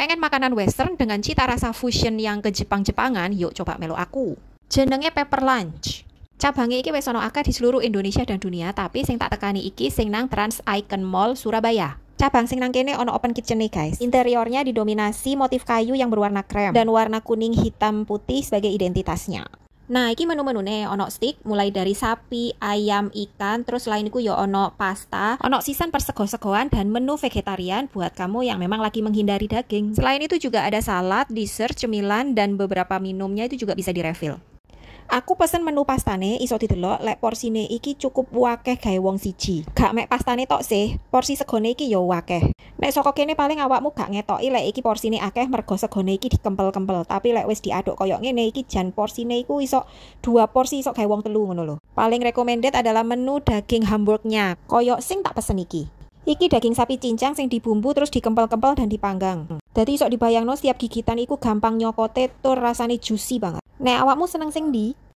Pengen makanan western dengan cita rasa fusion yang ke Jepang-Jepangan? Yuk coba melu aku. Jenenge Pepper Lunch. Cabangnya iki wis ana di seluruh Indonesia dan dunia, tapi sing tak tekani iki sing nang Trans Icon Mall Surabaya. Cabang sing nang kene ono open kitchen nih guys. Interiornya didominasi motif kayu yang berwarna krem dan warna kuning, hitam, putih sebagai identitasnya. Nah, ini menu-menu nih ono stick mulai dari sapi, ayam, ikan, terus lain iku yo ya ono pasta, ono sisan persego-segoan dan menu vegetarian buat kamu yang memang lagi menghindari daging. Selain itu juga ada salad, dessert, cemilan dan beberapa minumnya itu juga bisa direfill. Aku pesen menu pastane iso didelok lek porsine iki cukup wakeh gawe wong siji. Gak mek pastane tok sih, porsi segone iki yo ya wakeh. Nek saka kene paling awakmu gak ngetoki lek iki porsine akeh mergo segone iki dikempel-kempel, tapi lek wis diaduk koyo ngene iki jan porsine iku iso dua porsi iso gawe wong telu ngono Paling recommended adalah menu daging hamburgnya, koyo sing tak pesen iki. Iki daging sapi cincang sing dibumbu terus dikempel-kempel dan dipanggang. Jadi sok dibayangno setiap gigitan iku gampang nyokote tur rasane juicy banget. Nek awakmu seneng sing di?